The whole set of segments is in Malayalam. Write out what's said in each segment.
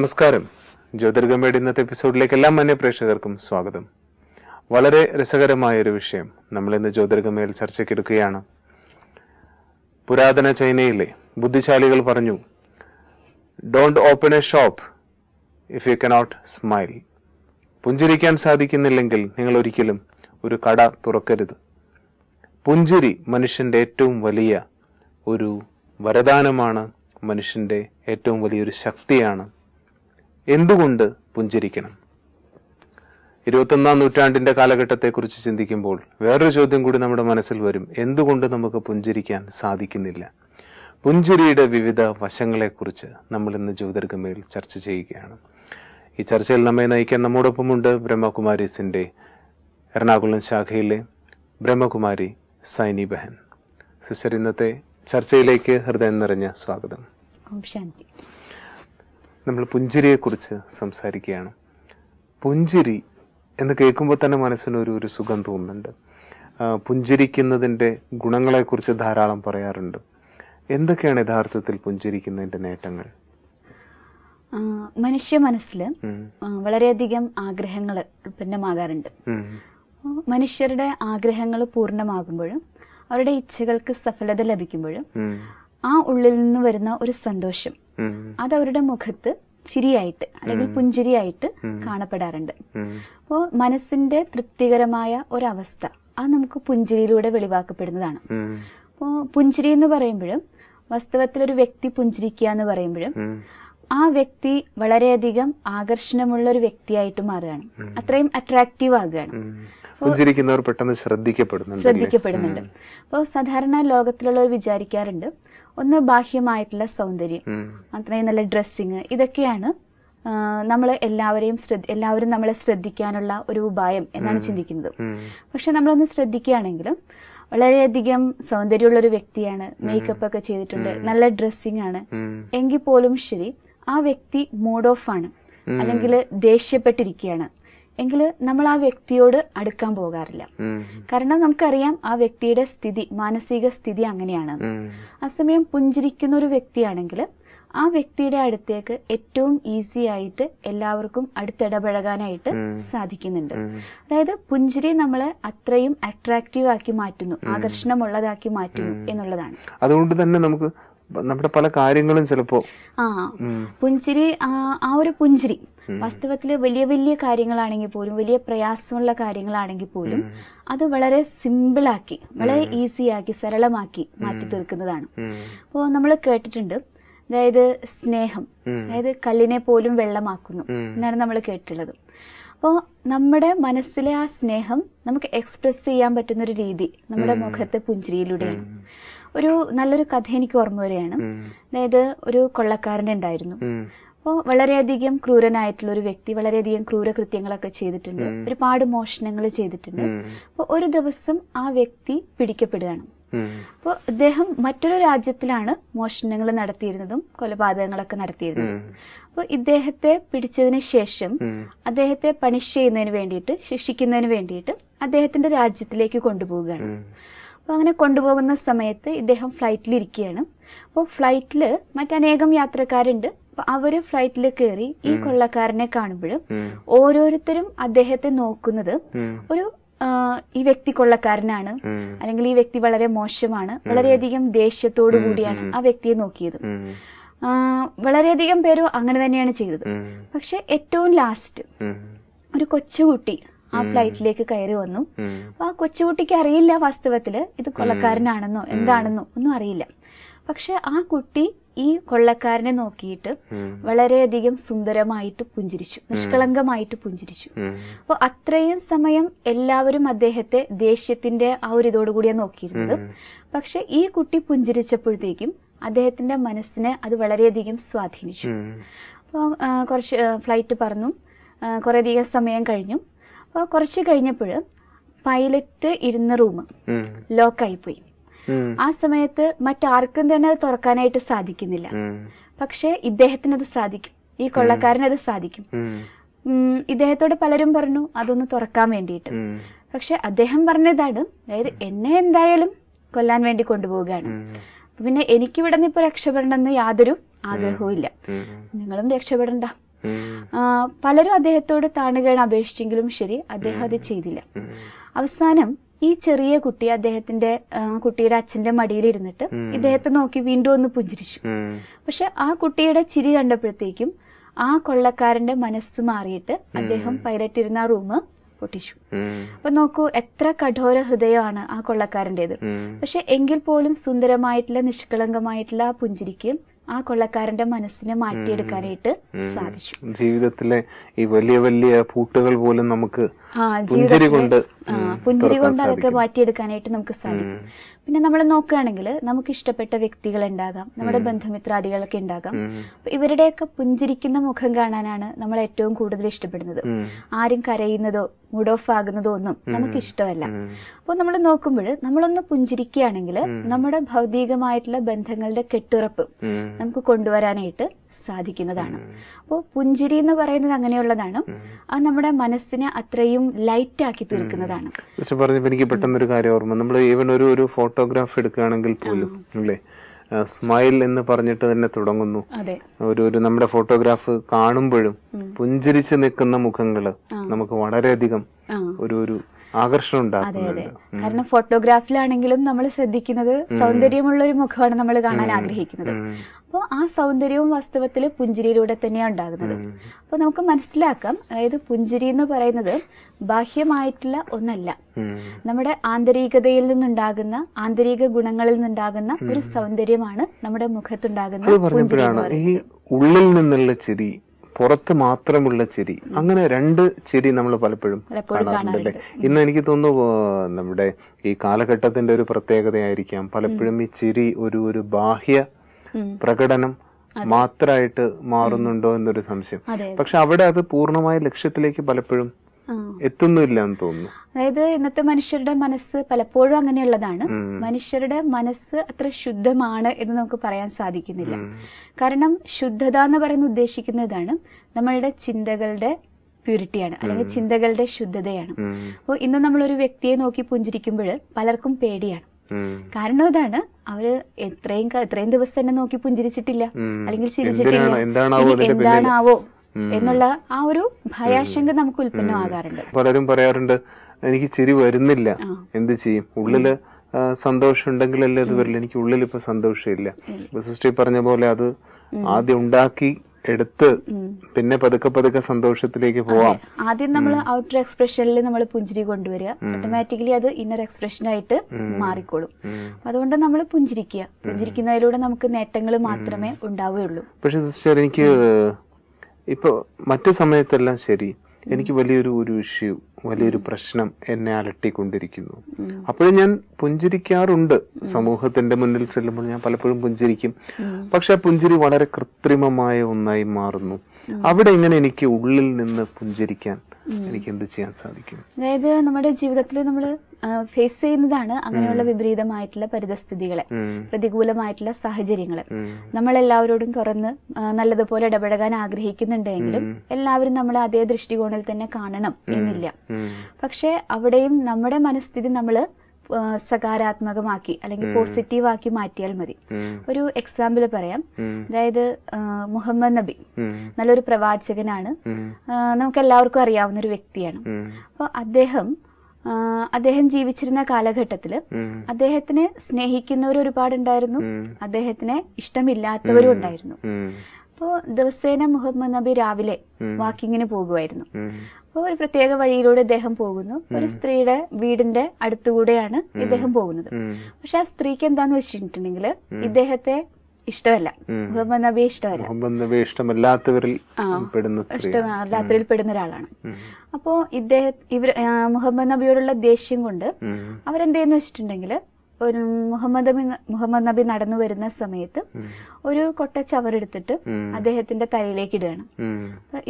നമസ്കാരം ജ്യോതിർഗമയുടെ ഇന്നത്തെ എപ്പിസോഡിലേക്ക് എല്ലാ മാന്യ പ്രേക്ഷകർക്കും സ്വാഗതം വളരെ രസകരമായ ഒരു വിഷയം നമ്മൾ ഇന്ന് ജ്യോതിർഗമയിൽ ചർച്ചയ്ക്കെടുക്കുകയാണ് പുരാതന ചൈനയിലെ ബുദ്ധിശാലികൾ പറഞ്ഞു don't open a shop if you cannot smile പുഞ്ചിരിക്കാൻ സാധിക്കുന്നില്ലെങ്കിൽ നിങ്ങൾ ഒരിക്കലും ഒരു കട തുറക്കരുത് പുഞ്ചിരി മനുഷ്യൻ്റെ ഏറ്റവും വലിയ ഒരു വരദാനമാണ് മനുഷ്യൻ്റെ ഏറ്റവും വലിയൊരു ശക്തിയാണ് എന്തുകൊണ്ട് പുഞ്ചിരിക്കണം ഇരുപത്തൊന്നാം നൂറ്റാണ്ടിന്റെ കാലഘട്ടത്തെക്കുറിച്ച് ചിന്തിക്കുമ്പോൾ വേറൊരു ചോദ്യം കൂടി നമ്മുടെ മനസ്സിൽ വരും എന്തുകൊണ്ട് നമുക്ക് പുഞ്ചിരിക്കാൻ സാധിക്കുന്നില്ല പുഞ്ചിരിയുടെ വിവിധ വശങ്ങളെക്കുറിച്ച് നമ്മൾ ഇന്ന് ജ്യോതിർഗമയിൽ ചർച്ച ചെയ്യുകയാണ് ഈ ചർച്ചയിൽ നമ്മെ നയിക്കാൻ നമ്മോടൊപ്പമുണ്ട് ബ്രഹ്മകുമാരീസിൻ്റെ എറണാകുളം ശാഖയിലെ ബ്രഹ്മകുമാരി സൈനി ബഹൻ സിസ്റ്റർ ഇന്നത്തെ ചർച്ചയിലേക്ക് ഹൃദയം നിറഞ്ഞ സ്വാഗതം ശാന്തി നമ്മൾ പുഞ്ചിരിയെക്കുറിച്ച് സംസാരിക്കുകയാണ് പുഞ്ചിരി എന്ന് കേൾക്കുമ്പോൾ തന്നെ മനസ്സിനൊരു ഒരു സുഖം തോന്നുന്നുണ്ട് പുഞ്ചിരിക്കുന്നതിൻ്റെ ഗുണങ്ങളെക്കുറിച്ച് ധാരാളം പറയാറുണ്ട് എന്തൊക്കെയാണ് യഥാർത്ഥത്തിൽ പുഞ്ചിരിക്കുന്നതിൻ്റെ നേട്ടങ്ങൾ മനുഷ്യ മനസ്സിൽ വളരെയധികം ആഗ്രഹങ്ങൾ ഉൽപ്പന്നമാകാറുണ്ട് മനുഷ്യരുടെ ആഗ്രഹങ്ങൾ പൂർണ്ണമാകുമ്പോഴും അവരുടെ ഇച്ഛകൾക്ക് സഫലത ലഭിക്കുമ്പോഴും ആ ഉള്ളിൽ നിന്ന് വരുന്ന ഒരു സന്തോഷം അത് അവരുടെ മുഖത്ത് ചിരിയായിട്ട് അല്ലെങ്കിൽ പുഞ്ചിരിയായിട്ട് കാണപ്പെടാറുണ്ട് അപ്പോൾ മനസ്സിന്റെ തൃപ്തികരമായ ഒരവസ്ഥ അത് നമുക്ക് പുഞ്ചിരിയിലൂടെ വെളിവാക്കപ്പെടുന്നതാണ് അപ്പോൾ പുഞ്ചിരി എന്ന് പറയുമ്പോഴും വാസ്തവത്തിൽ ഒരു വ്യക്തി പുഞ്ചിരിക്കുക എന്ന് പറയുമ്പോഴും ആ വ്യക്തി വളരെയധികം ആകർഷണമുള്ള ഒരു വ്യക്തിയായിട്ട് മാറുകയാണ് അത്രയും അട്രാക്റ്റീവ് ആകുകയാണ് പുഞ്ചിരിക്കുന്നവർ പെട്ടെന്ന് ശ്രദ്ധിക്കപ്പെടുന്നു ശ്രദ്ധിക്കപ്പെടുന്നുണ്ട് അപ്പോൾ സാധാരണ ലോകത്തിലുള്ളവർ വിചാരിക്കാറുണ്ട് ഒന്ന് ബാഹ്യമായിട്ടുള്ള സൗന്ദര്യം മാത്രമേ നല്ല ഡ്രസ്സിങ് ഇതൊക്കെയാണ് നമ്മൾ എല്ലാവരെയും എല്ലാവരും നമ്മളെ ശ്രദ്ധിക്കാനുള്ള ഒരു ഉപായം എന്നാണ് ചിന്തിക്കുന്നത് പക്ഷെ നമ്മളൊന്ന് ശ്രദ്ധിക്കുകയാണെങ്കിലും വളരെയധികം സൗന്ദര്യമുള്ള ഒരു വ്യക്തിയാണ് മേക്കപ്പ് ഒക്കെ ചെയ്തിട്ടുണ്ട് നല്ല ഡ്രസ്സിങ് ആണ് എങ്കിൽ പോലും ശരി ആ വ്യക്തി മൂഡ് ഓഫ് ആണ് അല്ലെങ്കിൽ ദേഷ്യപ്പെട്ടിരിക്കുകയാണ് എങ്കിൽ നമ്മൾ ആ വ്യക്തിയോട് അടുക്കാൻ പോകാറില്ല കാരണം നമുക്കറിയാം ആ വ്യക്തിയുടെ സ്ഥിതി മാനസിക സ്ഥിതി അങ്ങനെയാണ് സമയം പുഞ്ചിരിക്കുന്ന ഒരു വ്യക്തിയാണെങ്കിൽ ആ വ്യക്തിയുടെ അടുത്തേക്ക് ഏറ്റവും ഈസി ആയിട്ട് എല്ലാവർക്കും അടുത്തിടപഴകാനായിട്ട് സാധിക്കുന്നുണ്ട് അതായത് പുഞ്ചിരി നമ്മളെ അത്രയും അട്രാക്റ്റീവ് ആക്കി മാറ്റുന്നു ആകർഷണമുള്ളതാക്കി മാറ്റുന്നു എന്നുള്ളതാണ് അതുകൊണ്ട് തന്നെ നമുക്ക് നമ്മുടെ പല കാര്യങ്ങളും ചിലപ്പോ ആ പുഞ്ചിരി ആ ഒരു പുഞ്ചിരി വാസ്തവത്തിൽ വലിയ വലിയ കാര്യങ്ങളാണെങ്കിൽ പോലും വലിയ പ്രയാസമുള്ള കാര്യങ്ങളാണെങ്കിൽ പോലും അത് വളരെ സിമ്പിളാക്കി വളരെ ഈസിയാക്കി സരളമാക്കി മാറ്റി തീർക്കുന്നതാണ് അപ്പോൾ നമ്മൾ കേട്ടിട്ടുണ്ട് അതായത് സ്നേഹം അതായത് കല്ലിനെ പോലും വെള്ളമാക്കുന്നു എന്നാണ് നമ്മൾ കേട്ടിട്ടുള്ളത് അപ്പോൾ നമ്മുടെ മനസ്സിലെ ആ സ്നേഹം നമുക്ക് എക്സ്പ്രസ് ചെയ്യാൻ പറ്റുന്ന ഒരു രീതി നമ്മുടെ മുഖത്തെ പുഞ്ചിരിയിലൂടെയാണ് ഒരു നല്ലൊരു കഥ എനിക്ക് ഓർമ്മ വരികയാണ് അതായത് ഒരു കൊള്ളക്കാരൻ ഉണ്ടായിരുന്നു അപ്പോൾ വളരെയധികം ക്രൂരനായിട്ടുള്ള ഒരു വ്യക്തി വളരെയധികം ക്രൂരകൃത്യങ്ങളൊക്കെ ചെയ്തിട്ടുണ്ട് ഒരുപാട് മോഷണങ്ങൾ ചെയ്തിട്ടുണ്ട് അപ്പോൾ ഒരു ദിവസം ആ വ്യക്തി പിടിക്കപ്പെടുകയാണ് അപ്പോൾ അദ്ദേഹം മറ്റൊരു രാജ്യത്തിലാണ് മോഷണങ്ങൾ നടത്തിയിരുന്നതും കൊലപാതകങ്ങളൊക്കെ നടത്തിയിരുന്നതും അപ്പോൾ ഇദ്ദേഹത്തെ പിടിച്ചതിന് ശേഷം അദ്ദേഹത്തെ പണിഷ് ചെയ്യുന്നതിന് വേണ്ടിയിട്ട് ശിക്ഷിക്കുന്നതിന് വേണ്ടിയിട്ട് അദ്ദേഹത്തിന്റെ രാജ്യത്തിലേക്ക് കൊണ്ടുപോവുകയാണ് അപ്പോൾ അങ്ങനെ കൊണ്ടുപോകുന്ന സമയത്ത് ഇദ്ദേഹം ഫ്ലൈറ്റിൽ ഇരിക്കുകയാണ് അപ്പോൾ ഫ്ലൈറ്റിൽ മറ്റനേകം യാത്രക്കാരുണ്ട് അപ്പൊ അവരും ഫ്ലൈറ്റിൽ കയറി ഈ കൊള്ളക്കാരനെ കാണുമ്പോൾ ഓരോരുത്തരും അദ്ദേഹത്തെ നോക്കുന്നത് ഒരു ഈ വ്യക്തി കൊള്ളക്കാരനാണ് അല്ലെങ്കിൽ ഈ വ്യക്തി വളരെ മോശമാണ് വളരെയധികം ദേഷ്യത്തോടു കൂടിയാണ് ആ വ്യക്തിയെ നോക്കിയത് വളരെയധികം പേരും അങ്ങനെ തന്നെയാണ് ചെയ്തത് പക്ഷെ ഏറ്റവും ലാസ്റ്റ് ഒരു കൊച്ചുകുട്ടി ആ ഫ്ലൈറ്റിലേക്ക് കയറി വന്നു അപ്പൊ ആ കൊച്ചുകുട്ടിക്ക് അറിയില്ല വാസ്തവത്തില് ഇത് കൊള്ളക്കാരനാണെന്നോ എന്താണെന്നോ ഒന്നും അറിയില്ല പക്ഷെ ആ കുട്ടി ഈ കൊള്ളക്കാരനെ നോക്കിയിട്ട് വളരെയധികം സുന്ദരമായിട്ട് പുഞ്ചിരിച്ചു നിഷ്കളങ്കമായിട്ട് പുഞ്ചിരിച്ചു അപ്പോൾ അത്രയും സമയം എല്ലാവരും അദ്ദേഹത്തെ ദേഷ്യത്തിന്റെ ആ ഒരു ഇതോടുകൂടിയാണ് നോക്കിയിരുന്നത് പക്ഷെ ഈ കുട്ടി പുഞ്ചിരിച്ചപ്പോഴത്തേക്കും അദ്ദേഹത്തിന്റെ മനസ്സിനെ അത് വളരെയധികം സ്വാധീനിച്ചു അപ്പോൾ കുറച്ച് ഫ്ലൈറ്റ് കുറേ കുറേയധികം സമയം കഴിഞ്ഞു അപ്പോൾ കുറച്ച് കഴിഞ്ഞപ്പോൾ പൈലറ്റ് ഇരുന്ന റൂം ലോക്കായി പോയി ആ സമയത്ത് മറ്റാർക്കും തന്നെ അത് തുറക്കാനായിട്ട് സാധിക്കുന്നില്ല പക്ഷെ ഇദ്ദേഹത്തിന് അത് സാധിക്കും ഈ കൊള്ളക്കാരന് അത് സാധിക്കും ഇദ്ദേഹത്തോട് പലരും പറഞ്ഞു അതൊന്ന് തുറക്കാൻ വേണ്ടിയിട്ട് പക്ഷെ അദ്ദേഹം പറഞ്ഞതാണ് അതായത് എന്നെ എന്തായാലും കൊല്ലാൻ വേണ്ടി കൊണ്ടുപോവുകയാണ് പിന്നെ എനിക്കിവിടെ നിന്ന് ഇപ്പൊ രക്ഷപ്പെടണമെന്ന് യാതൊരു ആഗ്രഹവും ഇല്ല നിങ്ങളും രക്ഷപ്പെടണ്ട പലരും അദ്ദേഹത്തോട് താണുകയാണ് അപേക്ഷിച്ചെങ്കിലും ശരി അദ്ദേഹം അത് ചെയ്തില്ല അവസാനം ഈ ചെറിയ കുട്ടി അദ്ദേഹത്തിന്റെ കുട്ടിയുടെ അച്ഛന്റെ മടിയിലിരുന്നിട്ട് ഇദ്ദേഹത്തെ നോക്കി വീണ്ടും ഒന്ന് പുഞ്ചിരിച്ചു പക്ഷെ ആ കുട്ടിയുടെ ചിരി കണ്ടപ്പോഴത്തേക്കും ആ കൊള്ളക്കാരന്റെ മനസ്സ് മാറിയിട്ട് അദ്ദേഹം പൈലറ്റ് ഇരുന്ന റൂം പൊട്ടിച്ചു അപ്പൊ നോക്കൂ എത്ര കഠോര ഹൃദയമാണ് ആ കൊള്ളക്കാരൻ്റെത് പക്ഷെ എങ്കിൽ പോലും സുന്ദരമായിട്ടുള്ള നിഷ്കളങ്കമായിട്ടുള്ള ആ പുഞ്ചിരിക്ക് ആ കൊള്ളക്കാരന്റെ മനസ്സിനെ മാറ്റിയെടുക്കാനായിട്ട് സാധിച്ചു ജീവിതത്തിലെ ഈ വലിയ വലിയ പൂട്ടുകൾ പോലും നമുക്ക് കൊണ്ട് പുഞ്ചിരി കൊണ്ട് അതൊക്കെ മാറ്റിയെടുക്കാനായിട്ട് നമുക്ക് സാധിക്കും പിന്നെ നമ്മൾ നോക്കുകയാണെങ്കിൽ നമുക്ക് ഇഷ്ടപ്പെട്ട വ്യക്തികൾ ഉണ്ടാകാം നമ്മുടെ ബന്ധുമിത്രാദികളൊക്കെ ഉണ്ടാകാം ഇവരുടെയൊക്കെ പുഞ്ചിരിക്കുന്ന മുഖം കാണാനാണ് നമ്മൾ ഏറ്റവും കൂടുതൽ ഇഷ്ടപ്പെടുന്നത് ആരും കരയുന്നതോ മൂഡ് ഓഫ് ആകുന്നതോ ഒന്നും നമുക്ക് ഇഷ്ടമല്ല അപ്പോൾ നമ്മൾ നോക്കുമ്പോൾ നമ്മളൊന്ന് പുഞ്ചിരിക്കുകയാണെങ്കിൽ നമ്മുടെ ഭൗതികമായിട്ടുള്ള ബന്ധങ്ങളുടെ കെട്ടുറപ്പ് നമുക്ക് കൊണ്ടുവരാനായിട്ട് സാധിക്കുന്നതാണ് അപ്പോൾ പുഞ്ചിരി എന്ന് പറയുന്നത് അങ്ങനെയുള്ളതാണ് അത് നമ്മുടെ മനസ്സിനെ അത്രയും ലൈറ്റ് ആക്കി തീർക്കുന്നതാണ് പറഞ്ഞപ്പോൾ എനിക്ക് പെട്ടെന്നൊരു കാര്യം ഓർമ്മ നമ്മൾ ഈവൻ ഒരു ഒരു ഫോട്ടോഗ്രാഫ് എടുക്കുകയാണെങ്കിൽ പോലും അല്ലേ സ്മൈൽ എന്ന് പറഞ്ഞിട്ട് തന്നെ തുടങ്ങുന്നു ഒരു ഒരു നമ്മുടെ ഫോട്ടോഗ്രാഫ് കാണുമ്പോഴും പുഞ്ചിരിച്ച് നിൽക്കുന്ന മുഖങ്ങള് നമുക്ക് വളരെയധികം ഒരു ഒരു ആകർഷണം അതെ അതെ കാരണം ഫോട്ടോഗ്രാഫിലാണെങ്കിലും നമ്മൾ ശ്രദ്ധിക്കുന്നത് സൗന്ദര്യമുള്ള ഒരു മുഖമാണ് നമ്മൾ കാണാൻ ആഗ്രഹിക്കുന്നത് ആ സൗന്ദര്യവും വാസ്തവത്തിൽ പുഞ്ചിരിയിലൂടെ തന്നെയാണ് ഉണ്ടാകുന്നത് അപ്പോൾ നമുക്ക് മനസ്സിലാക്കാം അതായത് പുഞ്ചിരി എന്ന് പറയുന്നത് ബാഹ്യമായിട്ടുള്ള ഒന്നല്ല നമ്മുടെ ആന്തരികതയിൽ നിന്നുണ്ടാകുന്ന ആന്തരിക ഗുണങ്ങളിൽ നിന്നുണ്ടാകുന്ന ഒരു സൗന്ദര്യമാണ് നമ്മുടെ മുഖത്തുണ്ടാകുന്ന ഈ ഉള്ളിൽ നിന്നുള്ള ചിരി പുറത്ത് മാത്രമുള്ള ചിരി അങ്ങനെ രണ്ട് ചിരി നമ്മൾ പലപ്പോഴും കാണാറുണ്ട് ഇന്ന് എനിക്ക് തോന്നുന്നു നമ്മുടെ ഈ കാലഘട്ടത്തിന്റെ ഒരു പ്രത്യേകതയായിരിക്കാം പലപ്പോഴും ഈ ചിരി ഒരു ഒരു ബാഹ്യ പ്രകടനം മാത്രമായിട്ട് മാറുന്നുണ്ടോ എന്നൊരു സംശയം പക്ഷെ അവിടെ അത് പൂർണ്ണമായ ലക്ഷ്യത്തിലേക്ക് പലപ്പോഴും എത്തുന്നില്ല എന്ന് തോന്നുന്നു അതായത് ഇന്നത്തെ മനുഷ്യരുടെ മനസ്സ് പലപ്പോഴും അങ്ങനെയുള്ളതാണ് മനുഷ്യരുടെ മനസ്സ് അത്ര ശുദ്ധമാണ് എന്ന് നമുക്ക് പറയാൻ സാധിക്കുന്നില്ല കാരണം ശുദ്ധത എന്ന് പറയുന്ന ഉദ്ദേശിക്കുന്നതാണ് നമ്മളുടെ ചിന്തകളുടെ പ്യൂരിറ്റിയാണ് അല്ലെങ്കിൽ ചിന്തകളുടെ ശുദ്ധതയാണ് അപ്പോൾ ഇന്ന് നമ്മളൊരു വ്യക്തിയെ നോക്കി പുഞ്ചിരിക്കുമ്പോൾ പലർക്കും പേടിയാണ് കാരണം അതാണ് അവര് എത്രയും എത്രയും ദിവസം തന്നെ നോക്കി പുഞ്ചിരിച്ചിട്ടില്ല അല്ലെങ്കിൽ ചിരിച്ചിട്ടില്ല എന്താണാവോ എന്നുള്ള ആ ഒരു ഭയാശങ്ക നമുക്ക് ഉൽപ്പന്നമാകാറുണ്ട് പലരും പറയാറുണ്ട് എനിക്ക് ചിരി വരുന്നില്ല എന്ത് ചെയ്യും ഉള്ളില് സന്തോഷം ഉണ്ടെങ്കിലല്ലേ അത് വരില്ല എനിക്ക് ഉള്ളിൽ ഇപ്പൊ സന്തോഷമില്ല സിസ്റ്റർ പറഞ്ഞ പോലെ അത് ആദ്യം ഉണ്ടാക്കി എടുത്ത് പിന്നെ പതുക്കെ പതുക്കെ സന്തോഷത്തിലേക്ക് പോവാം ആദ്യം നമ്മൾ ഔട്ടർ എക്സ്പ്രഷനിൽ നമ്മൾ പുഞ്ചിരി കൊണ്ടുവരിക ഓട്ടോമാറ്റിക്കലി അത് ഇന്നർ എക്സ്പ്രഷൻ ആയിട്ട് മാറിക്കോളും അതുകൊണ്ട് നമ്മൾ പുഞ്ചിരിക്കുക പുഞ്ചിരിക്കുന്നതിലൂടെ നമുക്ക് നേട്ടങ്ങൾ മാത്രമേ ഉണ്ടാവുകയുള്ളൂ പക്ഷെ സിസ്റ്റർ എനിക്ക് ഇപ്പൊ മറ്റു സമയത്തെല്ലാം ശരി എനിക്ക് വലിയൊരു ഒരു ഇഷ്യൂ വലിയൊരു പ്രശ്നം എന്നെ അലട്ടിക്കൊണ്ടിരിക്കുന്നു അപ്പോഴും ഞാൻ പുഞ്ചിരിക്കാറുണ്ട് സമൂഹത്തിന്റെ മുന്നിൽ ചെല്ലുമ്പോൾ ഞാൻ പലപ്പോഴും പുഞ്ചിരിക്കും പക്ഷെ ആ പുഞ്ചിരി വളരെ കൃത്രിമമായ ഒന്നായി മാറുന്നു അവിടെ ഇങ്ങനെ എനിക്ക് ഉള്ളിൽ നിന്ന് പുഞ്ചിരിക്കാൻ എനിക്ക് എന്ത് ചെയ്യാൻ സാധിക്കും അതായത് നമ്മുടെ ജീവിതത്തിൽ നമ്മൾ ഫേസ് ചെയ്യുന്നതാണ് അങ്ങനെയുള്ള വിപരീതമായിട്ടുള്ള പരിതസ്ഥിതികളെ പ്രതികൂലമായിട്ടുള്ള സാഹചര്യങ്ങളെ നമ്മൾ എല്ലാവരോടും തുറന്ന് നല്ലതുപോലെ ഇടപഴകാൻ ആഗ്രഹിക്കുന്നുണ്ടെങ്കിലും എല്ലാവരും നമ്മളെ അതേ ദൃഷ്ടികോണിൽ തന്നെ കാണണം എന്നില്ല പക്ഷെ അവിടെയും നമ്മുടെ മനസ്ഥിതി നമ്മൾ സകാരാത്മകമാക്കി അല്ലെങ്കിൽ പോസിറ്റീവാക്കി മാറ്റിയാൽ മതി ഒരു എക്സാമ്പിൾ പറയാം അതായത് മുഹമ്മദ് നബി നല്ലൊരു പ്രവാചകനാണ് നമുക്ക് എല്ലാവർക്കും അറിയാവുന്ന ഒരു വ്യക്തിയാണ് അപ്പോൾ അദ്ദേഹം അദ്ദേഹം ജീവിച്ചിരുന്ന കാലഘട്ടത്തിൽ അദ്ദേഹത്തിനെ സ്നേഹിക്കുന്നവർ ഒരുപാടുണ്ടായിരുന്നു അദ്ദേഹത്തിനെ ഇഷ്ടമില്ലാത്തവരും ഉണ്ടായിരുന്നു അപ്പോൾ ദിവസേന മുഹമ്മദ് നബി രാവിലെ വാക്കിങ്ങിന് പോകുമായിരുന്നു അപ്പോൾ ഒരു പ്രത്യേക വഴിയിലൂടെ ഇദ്ദേഹം പോകുന്നു ഒരു സ്ത്രീയുടെ വീടിന്റെ അടുത്തുകൂടെയാണ് ഇദ്ദേഹം പോകുന്നത് പക്ഷെ ആ സ്ത്രീക്ക് എന്താന്ന് വെച്ചിട്ടുണ്ടെങ്കിൽ ഇദ്ദേഹത്തെ ഇഷ്ടമല്ല മുഹമ്മദ് നബി ഇഷ്ടമല്ല മുഹമ്മദ് നബി ഇഷ്ടമല്ലാത്തവരിൽ പെടുന്ന ഇഷ്ടമല്ലാത്തവരിൽ പെടുന്ന ഒരാളാണ് അപ്പോ ഇദ്ദേഹം ഇവർ മുഹമ്മദ് നബിയോടുള്ള ദേഷ്യം കൊണ്ട് അവരെന്തെന്ന് വെച്ചിട്ടുണ്ടെങ്കിൽ ഒരു മുഹമ്മദ് നബി മുഹമ്മദ് നബി നടന്നു വരുന്ന സമയത്ത് ഒരു കൊട്ട ചവറെടുത്തിട്ട് അദ്ദേഹത്തിന്റെ തലയിലേക്ക് ഇടുകയാണ്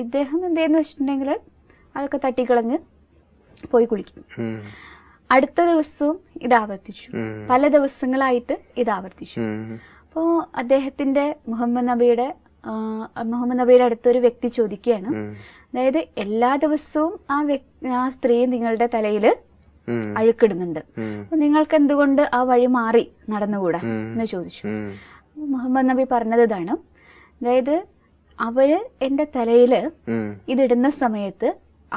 ഇദ്ദേഹം എന്തെന്ന് വെച്ചിട്ടുണ്ടെങ്കിൽ അതൊക്കെ തട്ടിക്കളഞ്ഞ് പോയി കുളിക്കും അടുത്ത ദിവസവും ഇത് ആവർത്തിച്ചു പല ദിവസങ്ങളായിട്ട് ഇത് ആവർത്തിച്ചു അപ്പോൾ അദ്ദേഹത്തിന്റെ മുഹമ്മദ് നബിയുടെ മുഹമ്മദ് നബിയുടെ അടുത്തൊരു വ്യക്തി ചോദിക്കുകയാണ് അതായത് എല്ലാ ദിവസവും ആ വ്യക്തി ആ സ്ത്രീ നിങ്ങളുടെ തലയിൽ അഴുക്കിടുന്നുണ്ട് അപ്പൊ നിങ്ങൾക്ക് എന്തുകൊണ്ട് ആ വഴി മാറി നടന്നുകൂടാ എന്ന് ചോദിച്ചു മുഹമ്മദ് നബി പറഞ്ഞത് ഇതാണ് അതായത് അവര് എന്റെ തലയിൽ ഇതിടുന്ന സമയത്ത്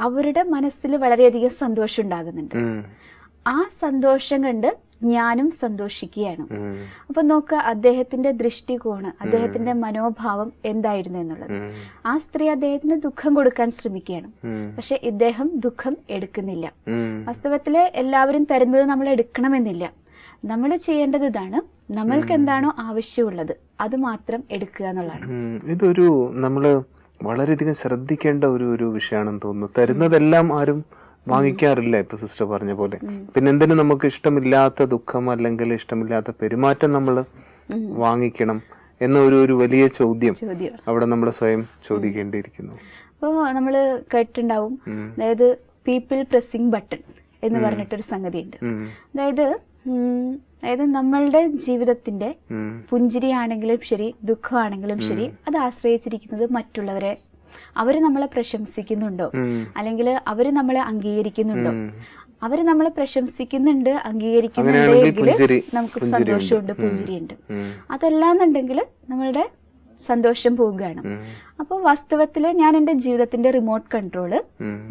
അവരുടെ മനസ്സിൽ വളരെയധികം സന്തോഷം ഉണ്ടാകുന്നുണ്ട് ആ സന്തോഷം കണ്ട് ഞാനും സന്തോഷിക്കുകയാണ് അപ്പൊ നോക്കുക അദ്ദേഹത്തിന്റെ ദൃഷ്ടികോണ് അദ്ദേഹത്തിന്റെ മനോഭാവം എന്തായിരുന്നു എന്നുള്ളത് ആ സ്ത്രീ അദ്ദേഹത്തിന് ദുഃഖം കൊടുക്കാൻ ശ്രമിക്കുകയാണ് പക്ഷെ ഇദ്ദേഹം ദുഃഖം എടുക്കുന്നില്ല വാസ്തവത്തില് എല്ലാവരും തരുന്നത് നമ്മൾ എടുക്കണമെന്നില്ല നമ്മൾ ചെയ്യേണ്ടത് ഇതാണ് നമ്മൾക്ക് എന്താണോ ആവശ്യമുള്ളത് അത് മാത്രം എടുക്കുക എന്നുള്ളതാണ് ഇതൊരു നമ്മള് വളരെയധികം ശ്രദ്ധിക്കേണ്ട ഒരു ഒരു വിഷയമാണെന്ന് തോന്നുന്നു തരുന്നതെല്ലാം ആരും വാങ്ങിക്കാറില്ല ഇപ്പൊ സിസ്റ്റർ പറഞ്ഞ പോലെ പിന്നെ എന്തിനും നമുക്ക് ഇഷ്ടമില്ലാത്ത ദുഃഖം അല്ലെങ്കിൽ ഇഷ്ടമില്ലാത്ത പെരുമാറ്റം നമ്മൾ വാങ്ങിക്കണം എന്ന ഒരു ഒരു വലിയ ചോദ്യം അവിടെ നമ്മൾ സ്വയം ചോദിക്കേണ്ടിയിരിക്കുന്നു അപ്പോൾ നമ്മൾ കേട്ടിട്ടുണ്ടാവും അതായത് പീപ്പിൾ പ്രസ്സിംഗ് ബട്ടൺ എന്ന് പറഞ്ഞിട്ടൊരു സംഗതിയുണ്ട് അതായത് അതായത് നമ്മളുടെ ജീവിതത്തിന്റെ പുഞ്ചിരി ആണെങ്കിലും ശരി ദുഃഖമാണെങ്കിലും ശരി അത് ആശ്രയിച്ചിരിക്കുന്നത് മറ്റുള്ളവരെ അവര് നമ്മളെ പ്രശംസിക്കുന്നുണ്ടോ അല്ലെങ്കിൽ അവര് നമ്മളെ അംഗീകരിക്കുന്നുണ്ടോ അവര് നമ്മളെ പ്രശംസിക്കുന്നുണ്ട് അംഗീകരിക്കുന്നുണ്ടെങ്കിൽ നമുക്ക് സന്തോഷമുണ്ട് പുഞ്ചിരിയുണ്ട് അതല്ലാന്നുണ്ടെങ്കിൽ നമ്മളുടെ സന്തോഷം പോവുകയാണ് അപ്പോൾ വാസ്തവത്തില് ഞാൻ എൻ്റെ ജീവിതത്തിന്റെ റിമോട്ട് കൺട്രോള്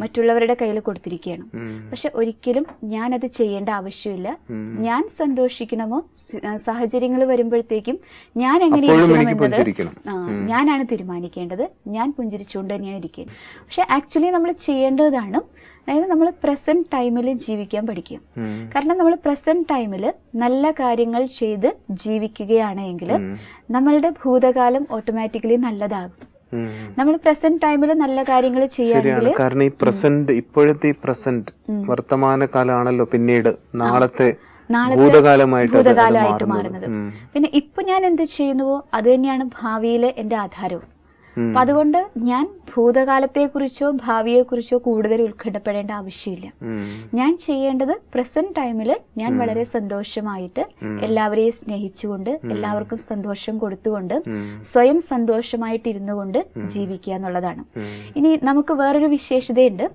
മറ്റുള്ളവരുടെ കയ്യിൽ കൊടുത്തിരിക്കുകയാണ് പക്ഷെ ഒരിക്കലും ഞാൻ അത് ചെയ്യേണ്ട ആവശ്യമില്ല ഞാൻ സന്തോഷിക്കണമോ സാഹചര്യങ്ങൾ വരുമ്പോഴത്തേക്കും ഞാൻ എങ്ങനെയിരിക്കണം ഞാനാണ് തീരുമാനിക്കേണ്ടത് ഞാൻ പുഞ്ചിരിച്ചുകൊണ്ട് തന്നെയാണ് ഇരിക്കുന്നത് പക്ഷെ ആക്ച്വലി നമ്മൾ ചെയ്യേണ്ടതാണ് അതായത് നമ്മൾ പ്രസന്റ് ടൈമിൽ ജീവിക്കാൻ പഠിക്കും കാരണം നമ്മൾ പ്രസന്റ് ടൈമിൽ നല്ല കാര്യങ്ങൾ ചെയ്ത് ജീവിക്കുകയാണെങ്കിൽ നമ്മളുടെ ഭൂതകാലം ഓട്ടോമാറ്റിക്കലി നല്ലതാകും നമ്മൾ പ്രസന്റ് ടൈമിൽ നല്ല കാര്യങ്ങൾ ചെയ്യാറുണ്ട് കാരണം ഈ പ്രസന്റ് ഇപ്പോഴത്തെ ഈ പ്രസന്റ് വർത്തമാനകാലാണല്ലോ പിന്നീട് നാളത്തെ ഭൂതകാലമായിട്ട് മാറുന്നത് പിന്നെ ഇപ്പൊ ഞാൻ എന്ത് ചെയ്യുന്നുവോ അത് തന്നെയാണ് ഭാവിയിലെ എന്റെ ആധാരവും അപ്പൊ അതുകൊണ്ട് ഞാൻ ഭൂതകാലത്തെക്കുറിച്ചോ ഭാവിയെക്കുറിച്ചോ കൂടുതൽ ഉത്കണ്ഠപ്പെടേണ്ട ആവശ്യമില്ല ഞാൻ ചെയ്യേണ്ടത് പ്രസന്റ് ടൈമിൽ ഞാൻ വളരെ സന്തോഷമായിട്ട് എല്ലാവരെയും സ്നേഹിച്ചുകൊണ്ട് എല്ലാവർക്കും സന്തോഷം കൊടുത്തുകൊണ്ട് സ്വയം ഇരുന്നു കൊണ്ട് ജീവിക്കുക എന്നുള്ളതാണ് ഇനി നമുക്ക് വേറൊരു വിശേഷതയുണ്ട്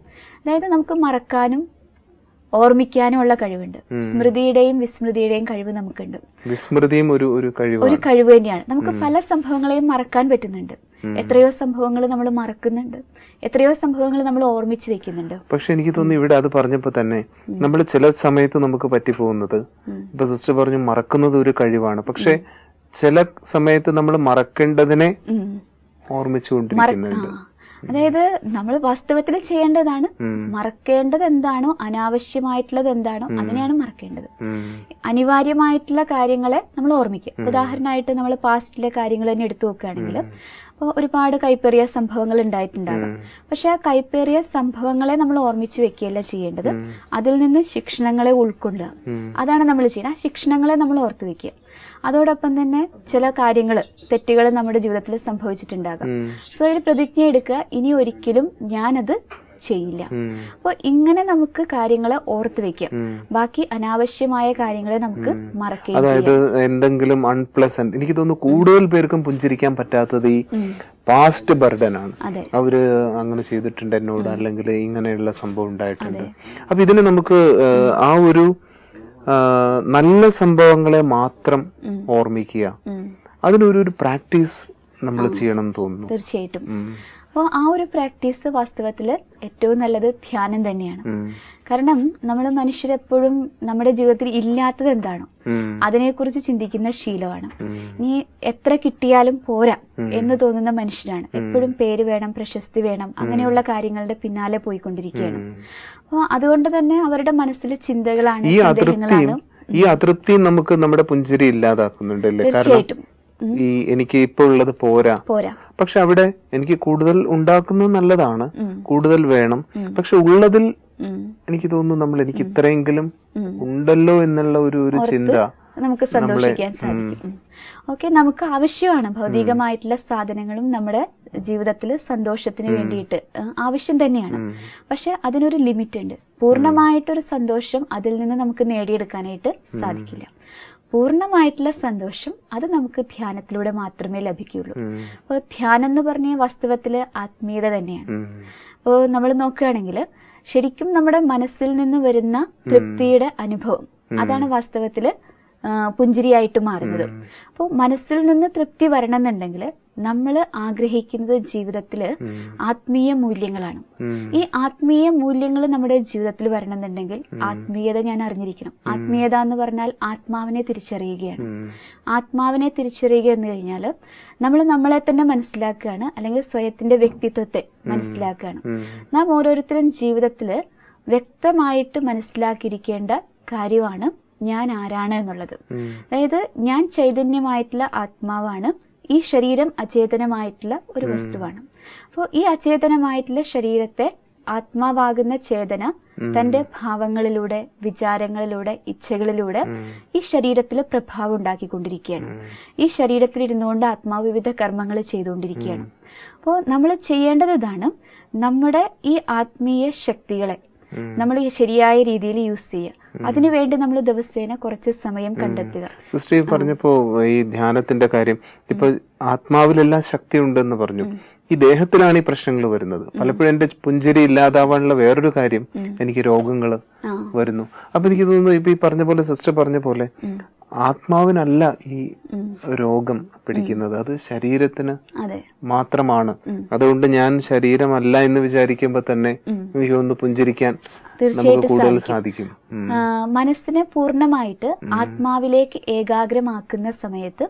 അതായത് നമുക്ക് മറക്കാനും ഓർമ്മിക്കാനുമുള്ള കഴിവുണ്ട് സ്മൃതിയുടെയും വിസ്മൃതിയുടെയും കഴിവ് നമുക്കുണ്ട് വിസ്മൃതിയും ഒരു ഒരു കഴിവ് ഒരു കഴിവ് തന്നെയാണ് നമുക്ക് പല സംഭവങ്ങളെയും മറക്കാൻ പറ്റുന്നുണ്ട് എത്രയോ സംഭവങ്ങൾ നമ്മൾ മറക്കുന്നുണ്ട് എത്രയോ സംഭവങ്ങൾ നമ്മൾ ഓർമ്മിച്ചു വെക്കുന്നുണ്ട് പക്ഷെ എനിക്ക് തോന്നുന്നു ഇവിടെ അത് പറഞ്ഞപ്പോൾ തന്നെ നമ്മൾ ചില സമയത്ത് നമുക്ക് പറ്റിപ്പോകുന്നത് ഇപ്പൊ സിസ്റ്റർ പറഞ്ഞു മറക്കുന്നത് ഒരു കഴിവാണ് പക്ഷെ ചില സമയത്ത് നമ്മൾ മറക്കേണ്ടതിനെ ഓർമ്മിച്ചുകൊണ്ടിരിക്കുന്നുണ്ട് അതായത് നമ്മൾ വാസ്തവത്തിൽ ചെയ്യേണ്ടതാണ് മറക്കേണ്ടത് എന്താണോ അനാവശ്യമായിട്ടുള്ളത് എന്താണോ അതിനെയാണ് മറക്കേണ്ടത് അനിവാര്യമായിട്ടുള്ള കാര്യങ്ങളെ നമ്മൾ ഓർമ്മിക്കുക ഉദാഹരണമായിട്ട് നമ്മൾ പാസ്റ്റിലെ കാര്യങ്ങൾ തന്നെ എടുത്തു നോക്കുകയാണെങ്കിൽ അപ്പോൾ ഒരുപാട് കൈപ്പേറിയ സംഭവങ്ങൾ ഉണ്ടായിട്ടുണ്ടാകും പക്ഷെ ആ കൈപ്പേറിയ സംഭവങ്ങളെ നമ്മൾ ഓർമ്മിച്ചു വെക്കുകയല്ല ചെയ്യേണ്ടത് അതിൽ നിന്ന് ശിക്ഷണങ്ങളെ ഉൾക്കൊള്ളുക അതാണ് നമ്മൾ ചെയ്യുന്നത് ആ ശിക്ഷണങ്ങളെ നമ്മൾ ഓർത്തു വെക്കുക അതോടൊപ്പം തന്നെ ചില കാര്യങ്ങൾ തെറ്റുകൾ നമ്മുടെ ജീവിതത്തിൽ സംഭവിച്ചിട്ടുണ്ടാകാം സോ അതിൽ പ്രതിജ്ഞ എടുക്കുക ഇനി ഒരിക്കലും ഞാനത് ചെയ്യില്ല അപ്പോൾ ഇങ്ങനെ നമുക്ക് കാര്യങ്ങളെ ഓർത്ത് വെക്കാം ബാക്കി അനാവശ്യമായ കാര്യങ്ങളെ നമുക്ക് മറക്കുകയും അതായത് എന്തെങ്കിലും അൺപ്ലസന്റ് എനിക്ക് തോന്നുന്നു കൂടുതൽ പേർക്കും പുഞ്ചിരിക്കാൻ പറ്റാത്തത് ഈ പാസ്റ്റ് ആണ് അവര് അങ്ങനെ ചെയ്തിട്ടുണ്ട് എന്നോട് അല്ലെങ്കിൽ ഇങ്ങനെയുള്ള സംഭവം ഉണ്ടായിട്ടുണ്ട് അപ്പൊ ഇതിനെ നമുക്ക് ആ ഒരു നല്ല സംഭവങ്ങളെ മാത്രം ഓർമ്മിക്കുക അതിനൊരു പ്രാക്ടീസ് നമ്മൾ ചെയ്യണം തോന്നുന്നു തീർച്ചയായിട്ടും അപ്പോൾ ആ ഒരു പ്രാക്ടീസ് വാസ്തവത്തിൽ ഏറ്റവും നല്ലത് ധ്യാനം തന്നെയാണ് കാരണം നമ്മൾ മനുഷ്യരെപ്പോഴും നമ്മുടെ ജീവിതത്തിൽ ഇല്ലാത്തത് എന്താണോ അതിനെക്കുറിച്ച് ചിന്തിക്കുന്ന ശീലമാണ് ഇനി എത്ര കിട്ടിയാലും പോരാ എന്ന് തോന്നുന്ന മനുഷ്യനാണ് എപ്പോഴും പേര് വേണം പ്രശസ്തി വേണം അങ്ങനെയുള്ള കാര്യങ്ങളുടെ പിന്നാലെ പോയിക്കൊണ്ടിരിക്കുകയാണ് അപ്പോൾ അതുകൊണ്ട് തന്നെ അവരുടെ മനസ്സിൽ ചിന്തകളാണ് ഈ അതൃപ്തിയും നമുക്ക് നമ്മുടെ പുഞ്ചിരി ഇല്ലാതാക്കുന്നുണ്ട് തീർച്ചയായിട്ടും ഈ എനിക്ക് ഇപ്പോൾ ഉള്ളത് പോരാ പക്ഷെ അവിടെ എനിക്ക് കൂടുതൽ ഉണ്ടാക്കുന്നത് നല്ലതാണ് കൂടുതൽ വേണം പക്ഷെ ഉള്ളതിൽ എനിക്ക് തോന്നുന്നു നമ്മൾ എനിക്ക് ഇത്രയെങ്കിലും ഉണ്ടല്ലോ എന്നുള്ള ഒരു ഒരു ചിന്ത നമുക്ക് സന്തോഷിക്കാൻ സാധിക്കും ഓക്കെ നമുക്ക് ആവശ്യമാണ് ഭൗതികമായിട്ടുള്ള സാധനങ്ങളും നമ്മുടെ ജീവിതത്തിൽ സന്തോഷത്തിന് വേണ്ടിയിട്ട് ആവശ്യം തന്നെയാണ് പക്ഷെ അതിനൊരു ലിമിറ്റ് ഉണ്ട് പൂർണ്ണമായിട്ടൊരു സന്തോഷം അതിൽ നിന്ന് നമുക്ക് നേടിയെടുക്കാനായിട്ട് സാധിക്കില്ല പൂർണ്ണമായിട്ടുള്ള സന്തോഷം അത് നമുക്ക് ധ്യാനത്തിലൂടെ മാത്രമേ ലഭിക്കുകയുള്ളൂ അപ്പോൾ ധ്യാനം എന്ന് പറഞ്ഞ വാസ്തവത്തിൽ ആത്മീയത തന്നെയാണ് അപ്പോൾ നമ്മൾ നോക്കുകയാണെങ്കിൽ ശരിക്കും നമ്മുടെ മനസ്സിൽ നിന്ന് വരുന്ന തൃപ്തിയുടെ അനുഭവം അതാണ് വാസ്തവത്തിൽ പുഞ്ചിരിയായിട്ട് മാറുന്നത് അപ്പോൾ മനസ്സിൽ നിന്ന് തൃപ്തി വരണമെന്നുണ്ടെങ്കിൽ നമ്മൾ ആഗ്രഹിക്കുന്നത് ജീവിതത്തിൽ ആത്മീയ മൂല്യങ്ങളാണ് ഈ ആത്മീയ മൂല്യങ്ങൾ നമ്മുടെ ജീവിതത്തിൽ വരണം എന്നുണ്ടെങ്കിൽ ആത്മീയത ഞാൻ അറിഞ്ഞിരിക്കണം ആത്മീയത എന്ന് പറഞ്ഞാൽ ആത്മാവിനെ തിരിച്ചറിയുകയാണ് ആത്മാവിനെ തിരിച്ചറിയുക എന്ന് കഴിഞ്ഞാൽ നമ്മൾ നമ്മളെ തന്നെ മനസ്സിലാക്കുകയാണ് അല്ലെങ്കിൽ സ്വയത്തിന്റെ വ്യക്തിത്വത്തെ മനസ്സിലാക്കുകയാണ് നാം ഓരോരുത്തരും ജീവിതത്തിൽ വ്യക്തമായിട്ട് മനസ്സിലാക്കിയിരിക്കേണ്ട കാര്യമാണ് ഞാൻ ആരാണ് എന്നുള്ളത് അതായത് ഞാൻ ചൈതന്യമായിട്ടുള്ള ആത്മാവാണ് ഈ ശരീരം അചേതനമായിട്ടുള്ള ഒരു വസ്തുവാണ് അപ്പോൾ ഈ അചേതനമായിട്ടുള്ള ശരീരത്തെ ആത്മാവാകുന്ന ചേതന തന്റെ ഭാവങ്ങളിലൂടെ വിചാരങ്ങളിലൂടെ ഇച്ഛകളിലൂടെ ഈ ശരീരത്തിൽ പ്രഭാവം ഉണ്ടാക്കിക്കൊണ്ടിരിക്കുകയാണ് ഈ ശരീരത്തിൽ ഇരുന്നുകൊണ്ട് ആത്മാവ് വിവിധ കർമ്മങ്ങൾ ചെയ്തുകൊണ്ടിരിക്കുകയാണ് അപ്പോൾ നമ്മൾ ചെയ്യേണ്ടത് ഇതാണ് നമ്മുടെ ഈ ആത്മീയ ശക്തികളെ നമ്മൾ ശരിയായ രീതിയിൽ യൂസ് ചെയ്യുക അതിനുവേണ്ടി നമ്മൾ ദിവസേന കുറച്ച് സമയം കണ്ടെത്തുക സിസ്റ്റർ പറഞ്ഞപ്പോ ഈ ധ്യാനത്തിന്റെ കാര്യം ഇപ്പൊ ആത്മാവിലെല്ലാം ശക്തി ഉണ്ടെന്ന് പറഞ്ഞു ഈ ദേഹത്തിലാണ് ഈ പ്രശ്നങ്ങൾ വരുന്നത് പലപ്പോഴും എന്റെ പുഞ്ചിരി ഇല്ലാതാവാനുള്ള വേറൊരു കാര്യം എനിക്ക് രോഗങ്ങൾ വരുന്നു അപ്പൊ എനിക്ക് തോന്നുന്നു ഇപ്പൊ ഈ പറഞ്ഞ പോലെ സിസ്റ്റർ പറഞ്ഞ പോലെ ആത്മാവിനല്ല ഈ രോഗം പിടിക്കുന്നത് അത് ശരീരത്തിന് മാത്രമാണ് അതുകൊണ്ട് ഞാൻ ശരീരമല്ല എന്ന് വിചാരിക്കുമ്പോ തന്നെ എനിക്ക് ഒന്ന് പുഞ്ചിരിക്കാൻ തീർച്ചയായിട്ടും സാധിക്കും മനസ്സിനെ പൂർണ്ണമായിട്ട് ആത്മാവിലേക്ക് ഏകാഗ്രമാക്കുന്ന സമയത്ത്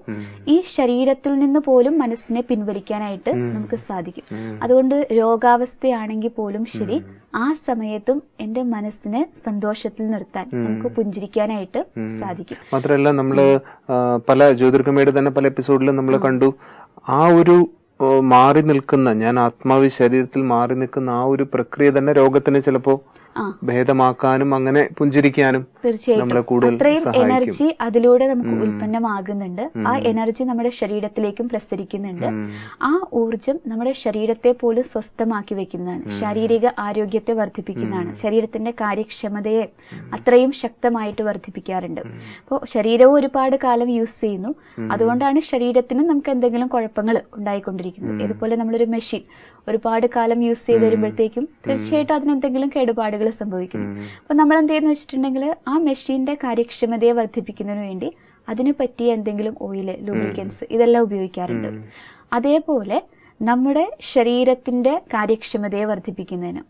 ഈ ശരീരത്തിൽ നിന്ന് പോലും മനസ്സിനെ പിൻവലിക്കാനായിട്ട് നമുക്ക് സാധിക്കും അതുകൊണ്ട് രോഗാവസ്ഥയാണെങ്കിൽ പോലും ശരി ആ സമയത്തും എന്റെ മനസ്സിനെ സന്തോഷത്തിൽ നിർത്താൻ നമുക്ക് പുഞ്ചിരിക്കാനായിട്ട് സാധിക്കും മാത്രമല്ല നമ്മള് പല ജ്യോതിർഗമയുടെ തന്നെ പല എപ്പിസോഡിലും നമ്മൾ കണ്ടു ആ ഒരു മാറി നിൽക്കുന്ന ഞാൻ ആത്മാവി ശരീരത്തിൽ മാറി നിൽക്കുന്ന ആ ഒരു പ്രക്രിയ തന്നെ രോഗത്തിന് ചിലപ്പോ ഭേദമാക്കാനും അങ്ങനെ പുഞ്ചിരിക്കാനും തീർച്ചയായിട്ടും അത്രയും എനർജി അതിലൂടെ നമുക്ക് ഉൽപ്പന്നമാകുന്നുണ്ട് ആ എനർജി നമ്മുടെ ശരീരത്തിലേക്കും പ്രസരിക്കുന്നുണ്ട് ആ ഊർജം നമ്മുടെ ശരീരത്തെ പോലും സ്വസ്ഥമാക്കി വെക്കുന്നതാണ് ശാരീരിക ആരോഗ്യത്തെ വർദ്ധിപ്പിക്കുന്നതാണ് ശരീരത്തിന്റെ കാര്യക്ഷമതയെ അത്രയും ശക്തമായിട്ട് വർദ്ധിപ്പിക്കാറുണ്ട് അപ്പോൾ ശരീരവും ഒരുപാട് കാലം യൂസ് ചെയ്യുന്നു അതുകൊണ്ടാണ് ശരീരത്തിന് നമുക്ക് എന്തെങ്കിലും കുഴപ്പങ്ങൾ ഉണ്ടായിക്കൊണ്ടിരിക്കുന്നത് ഇതുപോലെ നമ്മളൊരു മെഷീൻ ഒരുപാട് കാലം യൂസ് ചെയ്ത് വരുമ്പോഴത്തേക്കും തീർച്ചയായിട്ടും അതിനെന്തെങ്കിലും കേടുപാടുകൾ സംഭവിക്കും അപ്പോൾ നമ്മൾ എന്ത് വെച്ചിട്ടുണ്ടെങ്കിൽ ആ മെഷീന്റെ കാര്യക്ഷമതയെ വർദ്ധിപ്പിക്കുന്നതിന് വേണ്ടി അതിനു പറ്റിയ എന്തെങ്കിലും ഓയിൽ ലൂബ്രിക്കൻസ് ഇതെല്ലാം ഉപയോഗിക്കാറുണ്ട് അതേപോലെ നമ്മുടെ ശരീരത്തിന്റെ കാര്യക്ഷമതയെ വർദ്ധിപ്പിക്കുന്നതിന്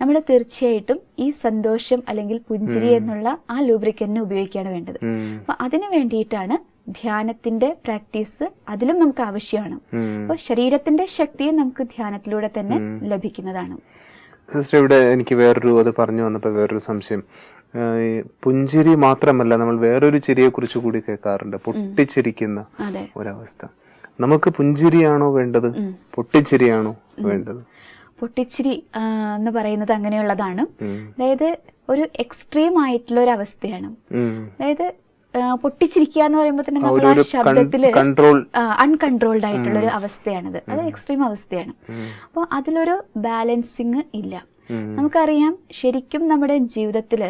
നമ്മൾ തീർച്ചയായിട്ടും ഈ സന്തോഷം അല്ലെങ്കിൽ പുഞ്ചിരി എന്നുള്ള ആ ലൂബ്രിക്കന്റിനെ ഉപയോഗിക്കുകയാണ് വേണ്ടത് അപ്പൊ അതിനു വേണ്ടിയിട്ടാണ് ധ്യാനത്തിന്റെ പ്രാക്ടീസ് അതിലും നമുക്ക് ആവശ്യമാണ് അപ്പോൾ ശരീരത്തിന്റെ ശക്തിയെ നമുക്ക് ധ്യാനത്തിലൂടെ തന്നെ ലഭിക്കുന്നതാണ് സിസ്റ്റർ ഇവിടെ എനിക്ക് വേറൊരു അത് പറഞ്ഞു വന്നപ്പോൾ വേറൊരു സംശയം പുഞ്ചിരി മാത്രമല്ല നമ്മൾ വേറൊരു ചിരിയെ കുറിച്ച് കൂടി കേൾക്കാറുണ്ട് പൊട്ടിച്ചിരിക്കുന്ന ഒരവസ്ഥ നമുക്ക് പുഞ്ചിരിയാണോ വേണ്ടത് പൊട്ടിച്ചിരിയാണോ വേണ്ടത് പൊട്ടിച്ചിരി എന്ന് പറയുന്നത് അങ്ങനെയുള്ളതാണ് അതായത് ഒരു എക്സ്ട്രീം ആയിട്ടുള്ള ഒരു അവസ്ഥയാണ് അതായത് പൊട്ടിച്ചിരിക്കുക എന്ന് പറയുമ്പോൾ തന്നെ നമ്മൾ ആ ശബ്ദത്തില് അൺകൺട്രോൾഡ് ആയിട്ടുള്ള ഒരു അവസ്ഥയാണിത് അത് എക്സ്ട്രീം അവസ്ഥയാണ് അപ്പോൾ അതിലൊരു ബാലൻസിങ് ഇല്ല നമുക്കറിയാം ശരിക്കും നമ്മുടെ ജീവിതത്തിൽ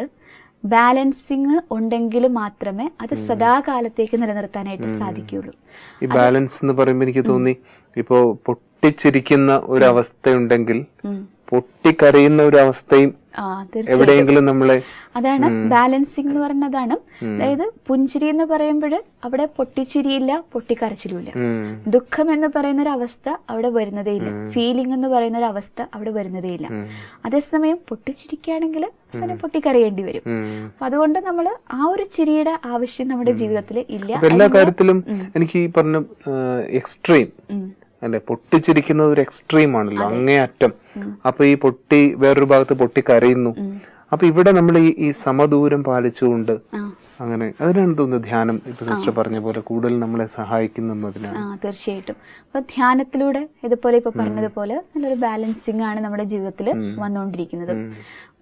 ബാലൻസിങ് ഉണ്ടെങ്കിൽ മാത്രമേ അത് സദാകാലത്തേക്ക് നിലനിർത്താനായിട്ട് സാധിക്കുകയുള്ളൂ ഈ ബാലൻസ് എന്ന് പറയുമ്പോൾ എനിക്ക് തോന്നി ഇപ്പോ പൊട്ടിച്ചിരിക്കുന്ന ഒരു അവസ്ഥയുണ്ടെങ്കിൽ പൊട്ടിക്കരയുന്ന ഒരു അവസ്ഥയും എവിടെയെങ്കിലും നമ്മള് അതാണ് ബാലൻസിങ് എന്ന് പറഞ്ഞതാണ് അതായത് പുഞ്ചിരി എന്ന് പറയുമ്പോൾ അവിടെ പൊട്ടിച്ചിരിയില്ല പൊട്ടിക്കരച്ചിലുമില്ല ദുഃഖം എന്ന് പറയുന്ന ഒരു അവസ്ഥ അവിടെ വരുന്നതേ ഇല്ല ഫീലിംഗ് എന്ന് പറയുന്ന ഒരു അവസ്ഥ അവിടെ വരുന്നതേ ഇല്ല അതേസമയം പൊട്ടിച്ചിരിക്കുകയാണെങ്കിൽ അവസാനം പൊട്ടിക്കരയേണ്ടി വരും അപ്പൊ അതുകൊണ്ട് നമ്മൾ ആ ഒരു ചിരിയുടെ ആവശ്യം നമ്മുടെ ജീവിതത്തിൽ ഇല്ല എല്ലാ കാര്യത്തിലും എനിക്ക് ഈ പറഞ്ഞ എക്സ്ട്രീം അല്ലെ പൊട്ടിച്ചിരിക്കുന്നത് ഒരു എക്സ്ട്രീം ആണല്ലോ അങ്ങേ അറ്റം അപ്പൊ ഈ പൊട്ടി വേറൊരു ഭാഗത്ത് പൊട്ടി കരയുന്നു അപ്പൊ ഇവിടെ നമ്മൾ ഈ ഈ സമദൂരം പാലിച്ചുകൊണ്ട് അങ്ങനെ അതിനാണ് തോന്നുന്നത് ധ്യാനം ഇപ്പൊ സിസ്റ്റർ പറഞ്ഞ പോലെ കൂടുതൽ നമ്മളെ സഹായിക്കുന്നു തീർച്ചയായിട്ടും അപ്പൊ ധ്യാനത്തിലൂടെ ഇതുപോലെ ഇപ്പൊ പറഞ്ഞതുപോലെ നല്ലൊരു ബാലൻസിങ് ആണ് നമ്മുടെ ജീവിതത്തിൽ വന്നുകൊണ്ടിരിക്കുന്നത്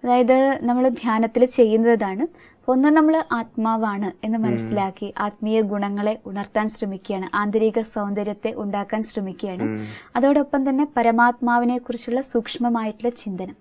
അതായത് നമ്മൾ ധ്യാനത്തിൽ ചെയ്യുന്നതാണ് ഒന്ന് നമ്മൾ ആത്മാവാണ് എന്ന് മനസ്സിലാക്കി ആത്മീയ ഗുണങ്ങളെ ഉണർത്താൻ ശ്രമിക്കുകയാണ് ആന്തരിക സൗന്ദര്യത്തെ ഉണ്ടാക്കാൻ ശ്രമിക്കുകയാണ് അതോടൊപ്പം തന്നെ പരമാത്മാവിനെ കുറിച്ചുള്ള സൂക്ഷ്മമായിട്ടുള്ള ചിന്തനം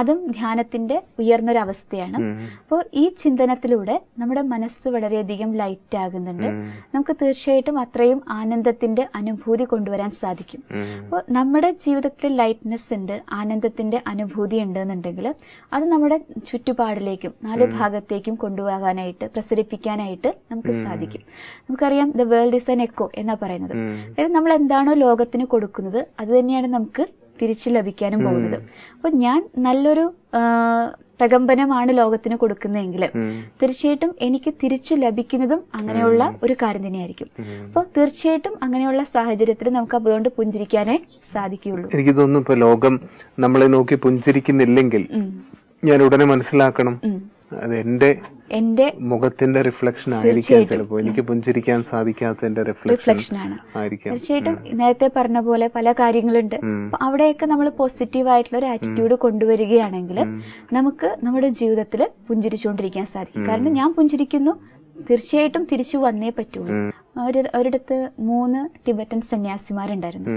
അതും ധ്യാനത്തിന്റെ ഉയർന്നൊരവസ്ഥയാണ് അപ്പോൾ ഈ ചിന്തനത്തിലൂടെ നമ്മുടെ മനസ്സ് വളരെയധികം ലൈറ്റ് ആകുന്നുണ്ട് നമുക്ക് തീർച്ചയായിട്ടും അത്രയും ആനന്ദത്തിന്റെ അനുഭൂതി കൊണ്ടുവരാൻ സാധിക്കും അപ്പോൾ നമ്മുടെ ജീവിതത്തിൽ ലൈറ്റ്നെസ് ഉണ്ട് ആനന്ദത്തിന്റെ അനുഭൂതി ഉണ്ട് എന്നുണ്ടെങ്കിൽ അത് നമ്മുടെ ചുറ്റുപാടിലേക്കും നാല് ഭാഗത്തേക്കും കൊണ്ടുപോകാനായിട്ട് പ്രസരിപ്പിക്കാനായിട്ട് നമുക്ക് സാധിക്കും നമുക്കറിയാം the world is an echo എന്നാ പറയുന്നത് അതായത് നമ്മൾ എന്താണോ ലോകത്തിന് കൊടുക്കുന്നത് അത് തന്നെയാണ് നമുക്ക് തിരിച്ചു ലഭിക്കാനും പോകുന്നത് അപ്പോൾ ഞാൻ നല്ലൊരു പ്രകമ്പനമാണ് ലോകത്തിന് കൊടുക്കുന്നതെങ്കിൽ തീർച്ചയായിട്ടും എനിക്ക് തിരിച്ചു ലഭിക്കുന്നതും അങ്ങനെയുള്ള ഒരു കാര്യം തന്നെയായിരിക്കും അപ്പൊ തീർച്ചയായിട്ടും അങ്ങനെയുള്ള സാഹചര്യത്തിൽ നമുക്ക് അതുകൊണ്ട് പുഞ്ചിരിക്കാനേ സാധിക്കുകയുള്ളൂ എനിക്ക് തോന്നുന്നു ഇപ്പൊ ലോകം നമ്മളെ നോക്കി പുഞ്ചിരിക്കുന്നില്ലെങ്കിൽ ഞാൻ ഉടനെ മനസ്സിലാക്കണം അത് എന്റെ എന്റെ മുഖത്തിന്റെ റിഫ്ലക്ഷൻ ആയിരിക്കാം ചിലപ്പോൾ എനിക്ക് പുഞ്ചിരിക്കാൻ സാധിക്കാത്തതിന്റെ റിഫ്ലക്ഷൻ ആണ് തീർച്ചയായിട്ടും നേരത്തെ പറഞ്ഞ പോലെ പല കാര്യങ്ങളുണ്ട് അവിടെയൊക്കെ നമ്മൾ പോസിറ്റീവ് ആയിട്ടുള്ള ഒരു ആറ്റിറ്റ്യൂഡ് കൊണ്ടുവരികയാണെങ്കിൽ നമുക്ക് നമ്മുടെ ജീവിതത്തിൽ പുഞ്ചിരിച്ചുകൊണ്ടിരിക്കാൻ സാധിക്കും കാരണം ഞാൻ പുഞ്ചിരിക്കുന്നു തീർച്ചയായിട്ടും തിരിച്ചു വന്നേ പറ്റുള്ളൂ ഒരു ഒരിടത്ത് മൂന്ന് ടിബറ്റൻ സന്യാസിമാരുണ്ടായിരുന്നു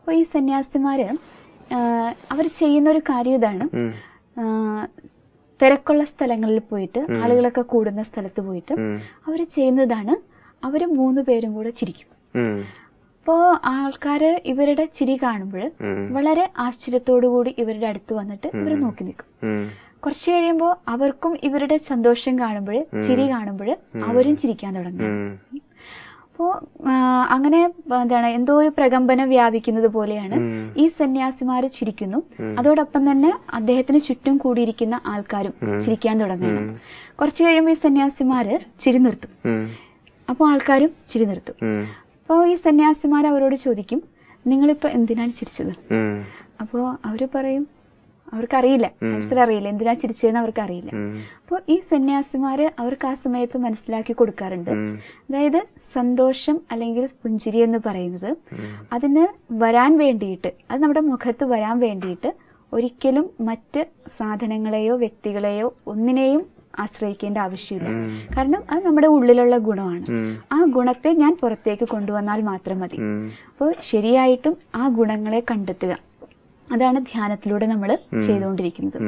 അപ്പൊ ഈ സന്യാസിമാര് അവർ ചെയ്യുന്ന ഒരു കാര്യം ഇതാണ് തിരക്കുള്ള സ്ഥലങ്ങളിൽ പോയിട്ട് ആളുകളൊക്കെ കൂടുന്ന സ്ഥലത്ത് പോയിട്ട് അവർ ചെയ്യുന്നതാണ് അവർ മൂന്ന് പേരും കൂടെ ചിരിക്കും അപ്പോ ആൾക്കാര് ഇവരുടെ ചിരി കാണുമ്പോൾ വളരെ കൂടി ഇവരുടെ അടുത്ത് വന്നിട്ട് ഇവർ നോക്കി നിൽക്കും കുറച്ച് കഴിയുമ്പോൾ അവർക്കും ഇവരുടെ സന്തോഷം കാണുമ്പോൾ ചിരി കാണുമ്പോൾ അവരും ചിരിക്കാൻ തുടങ്ങും അപ്പോ അങ്ങനെ എന്താണ് എന്തോ ഒരു പ്രകമ്പനം വ്യാപിക്കുന്നത് പോലെയാണ് ഈ സന്യാസിമാർ ചിരിക്കുന്നു അതോടൊപ്പം തന്നെ അദ്ദേഹത്തിന് ചുറ്റും കൂടിയിരിക്കുന്ന ആൾക്കാരും ചിരിക്കാൻ തുടങ്ങുന്നു കുറച്ചു കഴിയുമ്പോൾ ഈ സന്യാസിമാര് ചിരി നിർത്തും അപ്പോൾ ആൾക്കാരും ചിരി നിർത്തും അപ്പോൾ ഈ സന്യാസിമാർ അവരോട് ചോദിക്കും നിങ്ങളിപ്പോ എന്തിനാണ് ചിരിച്ചത് അപ്പോൾ അവർ പറയും അവർക്കറിയില്ല മനസ്സിലറിയില്ല എന്തിനാ ചിരിച്ചതെന്ന് അവർക്കറിയില്ല അപ്പോൾ ഈ സന്യാസിമാര് അവർക്ക് ആ സമയത്ത് മനസ്സിലാക്കി കൊടുക്കാറുണ്ട് അതായത് സന്തോഷം അല്ലെങ്കിൽ പുഞ്ചിരി എന്ന് പറയുന്നത് അതിന് വരാൻ വേണ്ടിയിട്ട് അത് നമ്മുടെ മുഖത്ത് വരാൻ വേണ്ടിയിട്ട് ഒരിക്കലും മറ്റ് സാധനങ്ങളെയോ വ്യക്തികളെയോ ഒന്നിനെയും ആശ്രയിക്കേണ്ട ആവശ്യമില്ല കാരണം അത് നമ്മുടെ ഉള്ളിലുള്ള ഗുണമാണ് ആ ഗുണത്തെ ഞാൻ പുറത്തേക്ക് കൊണ്ടുവന്നാൽ മാത്രം മതി അപ്പോൾ ശരിയായിട്ടും ആ ഗുണങ്ങളെ കണ്ടെത്തുക അതാണ് ധ്യാനത്തിലൂടെ നമ്മൾ ചെയ്തുകൊണ്ടിരിക്കുന്നത്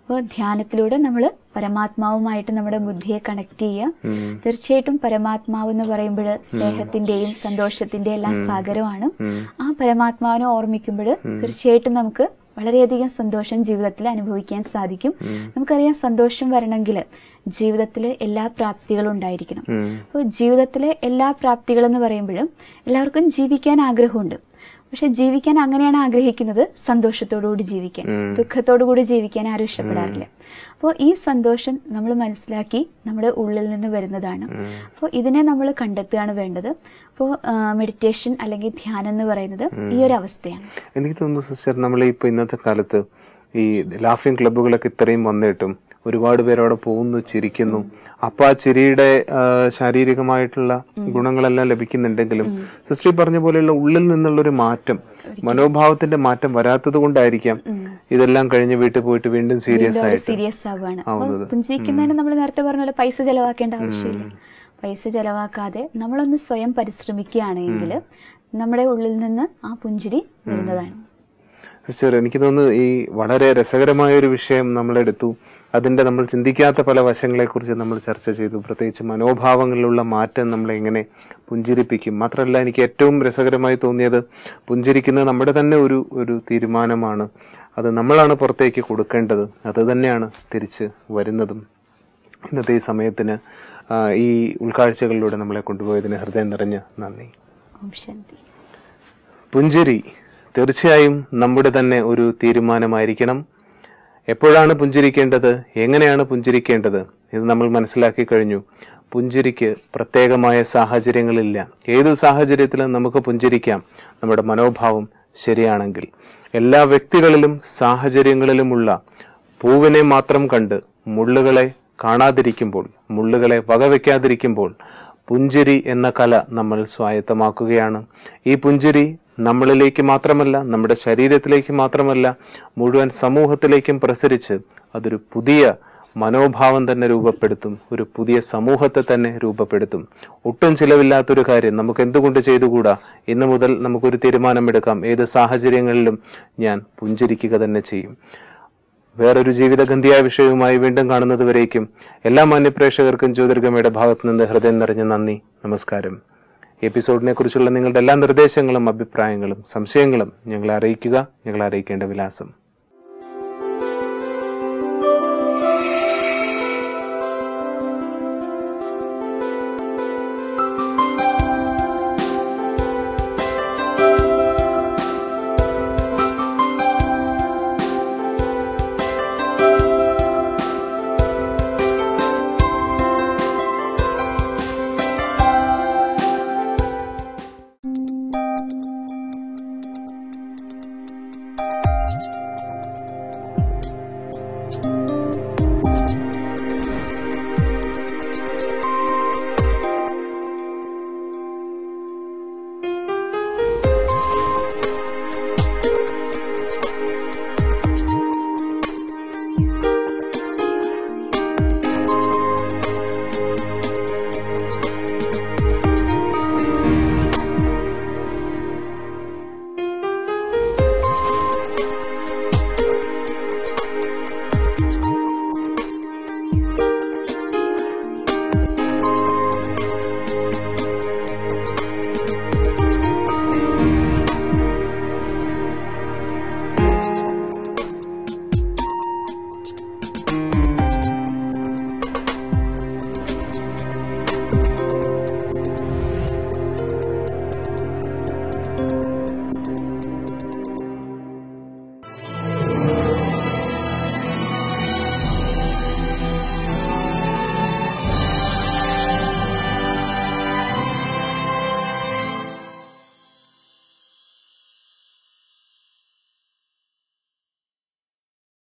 അപ്പോൾ ധ്യാനത്തിലൂടെ നമ്മൾ പരമാത്മാവുമായിട്ട് നമ്മുടെ ബുദ്ധിയെ കണക്ട് ചെയ്യുക തീർച്ചയായിട്ടും പരമാത്മാവ് എന്ന് പറയുമ്പോൾ സ്നേഹത്തിന്റെയും സന്തോഷത്തിന്റെയും എല്ലാം സാഗരമാണ് ആ പരമാത്മാവിനെ ഓർമ്മിക്കുമ്പോൾ തീർച്ചയായിട്ടും നമുക്ക് വളരെയധികം സന്തോഷം ജീവിതത്തിൽ അനുഭവിക്കാൻ സാധിക്കും നമുക്കറിയാം സന്തോഷം വരണമെങ്കിൽ ജീവിതത്തിൽ എല്ലാ പ്രാപ്തികളും ഉണ്ടായിരിക്കണം അപ്പോൾ ജീവിതത്തിലെ എല്ലാ പ്രാപ്തികളെന്ന് പറയുമ്പോഴും എല്ലാവർക്കും ജീവിക്കാൻ ആഗ്രഹമുണ്ട് പക്ഷെ ജീവിക്കാൻ അങ്ങനെയാണ് ആഗ്രഹിക്കുന്നത് സന്തോഷത്തോടുകൂടി ജീവിക്കാൻ ദുഃഖത്തോടുകൂടി ജീവിക്കാൻ ആരും ഇഷ്ടപ്പെടാറില്ല അപ്പോൾ ഈ സന്തോഷം നമ്മൾ മനസ്സിലാക്കി നമ്മുടെ ഉള്ളിൽ നിന്ന് വരുന്നതാണ് അപ്പോൾ ഇതിനെ നമ്മൾ കണ്ടെത്തുകയാണ് വേണ്ടത് അപ്പോൾ മെഡിറ്റേഷൻ അല്ലെങ്കിൽ ധ്യാനം എന്ന് പറയുന്നത് ഈ ഒരു അവസ്ഥയാണ് എനിക്ക് തോന്നുന്നു സിസ്റ്റർ നമ്മൾ ഇപ്പോൾ ഇന്നത്തെ കാലത്ത് ഈ ലാഫിംഗ് ക്ലബ്ബുകളൊക്കെ ഇത്രയും വന്നിട്ടും ഒരുപാട് പേരവിടെ പോകുന്നു ചിരിക്കുന്നു അപ്പൊ ആ ചിരിയുടെ ശാരീരികമായിട്ടുള്ള ഗുണങ്ങളെല്ലാം ലഭിക്കുന്നുണ്ടെങ്കിലും സിസ്റ്റർ പറഞ്ഞ പോലെയുള്ള ഉള്ളിൽ നിന്നുള്ള ഒരു മാറ്റം മനോഭാവത്തിന്റെ മാറ്റം വരാത്തത് കൊണ്ടായിരിക്കാം ഇതെല്ലാം കഴിഞ്ഞ് വീട്ടിൽ പോയിട്ട് വീണ്ടും സീരിയസ് ആയിട്ട് സീരിയസ് ആവുകയാണ് നമ്മൾ നേരത്തെ പറഞ്ഞ പോലെ പൈസ ചെലവാക്കേണ്ട ആവശ്യമില്ല പൈസ ചെലവാക്കാതെ നമ്മളൊന്ന് സ്വയം പരിശ്രമിക്കുകയാണെങ്കിൽ നമ്മുടെ ഉള്ളിൽ നിന്ന് ആ പുഞ്ചിരി വരുന്നതാണ് സിസ്റ്റർ എനിക്ക് തോന്നുന്നു ഈ വളരെ രസകരമായ ഒരു വിഷയം നമ്മളെടുത്തു അതിൻ്റെ നമ്മൾ ചിന്തിക്കാത്ത പല വശങ്ങളെക്കുറിച്ച് നമ്മൾ ചർച്ച ചെയ്തു പ്രത്യേകിച്ച് മനോഭാവങ്ങളിലുള്ള മാറ്റം നമ്മളെ എങ്ങനെ പുഞ്ചിരിപ്പിക്കും മാത്രമല്ല എനിക്ക് ഏറ്റവും രസകരമായി തോന്നിയത് പുഞ്ചിരിക്കുന്നത് നമ്മുടെ തന്നെ ഒരു ഒരു തീരുമാനമാണ് അത് നമ്മളാണ് പുറത്തേക്ക് കൊടുക്കേണ്ടത് അത് തന്നെയാണ് തിരിച്ച് വരുന്നതും ഇന്നത്തെ ഈ സമയത്തിന് ഈ ഉൾക്കാഴ്ചകളിലൂടെ നമ്മളെ കൊണ്ടുപോയതിന് ഹൃദയം നിറഞ്ഞ നന്ദി പുഞ്ചിരി തീർച്ചയായും നമ്മുടെ തന്നെ ഒരു തീരുമാനമായിരിക്കണം എപ്പോഴാണ് പുഞ്ചിരിക്കേണ്ടത് എങ്ങനെയാണ് പുഞ്ചിരിക്കേണ്ടത് ഇത് നമ്മൾ മനസ്സിലാക്കി കഴിഞ്ഞു പുഞ്ചിരിക്ക് പ്രത്യേകമായ സാഹചര്യങ്ങളില്ല ഏത് സാഹചര്യത്തിലും നമുക്ക് പുഞ്ചിരിക്കാം നമ്മുടെ മനോഭാവം ശരിയാണെങ്കിൽ എല്ലാ വ്യക്തികളിലും സാഹചര്യങ്ങളിലുമുള്ള പൂവിനെ മാത്രം കണ്ട് മുള്ളുകളെ കാണാതിരിക്കുമ്പോൾ മുള്ളുകളെ വകവെക്കാതിരിക്കുമ്പോൾ പുഞ്ചിരി എന്ന കല നമ്മൾ സ്വായത്തമാക്കുകയാണ് ഈ പുഞ്ചിരി നമ്മളിലേക്ക് മാത്രമല്ല നമ്മുടെ ശരീരത്തിലേക്ക് മാത്രമല്ല മുഴുവൻ സമൂഹത്തിലേക്കും പ്രസരിച്ച് അതൊരു പുതിയ മനോഭാവം തന്നെ രൂപപ്പെടുത്തും ഒരു പുതിയ സമൂഹത്തെ തന്നെ രൂപപ്പെടുത്തും ഒട്ടും ചിലവില്ലാത്തൊരു കാര്യം നമുക്ക് എന്തുകൊണ്ട് ചെയ്തുകൂടാ ഇന്ന് മുതൽ നമുക്കൊരു തീരുമാനമെടുക്കാം ഏത് സാഹചര്യങ്ങളിലും ഞാൻ പുഞ്ചിരിക്കുക തന്നെ ചെയ്യും വേറൊരു ജീവിതഗന്ധിയായ വിഷയവുമായി വീണ്ടും കാണുന്നതുവരേക്കും എല്ലാ മാന്യപ്രേക്ഷകർക്കും ജ്യോതിർഗമയുടെ ഭാഗത്തു നിന്ന് ഹൃദയം നിറഞ്ഞ നന്ദി നമസ്കാരം എപ്പിസോഡിനെ കുറിച്ചുള്ള നിങ്ങളുടെ എല്ലാ നിർദ്ദേശങ്ങളും അഭിപ്രായങ്ങളും സംശയങ്ങളും ഞങ്ങളെ അറിയിക്കുക ഞങ്ങളെ അറിയിക്കേണ്ട വിലാസം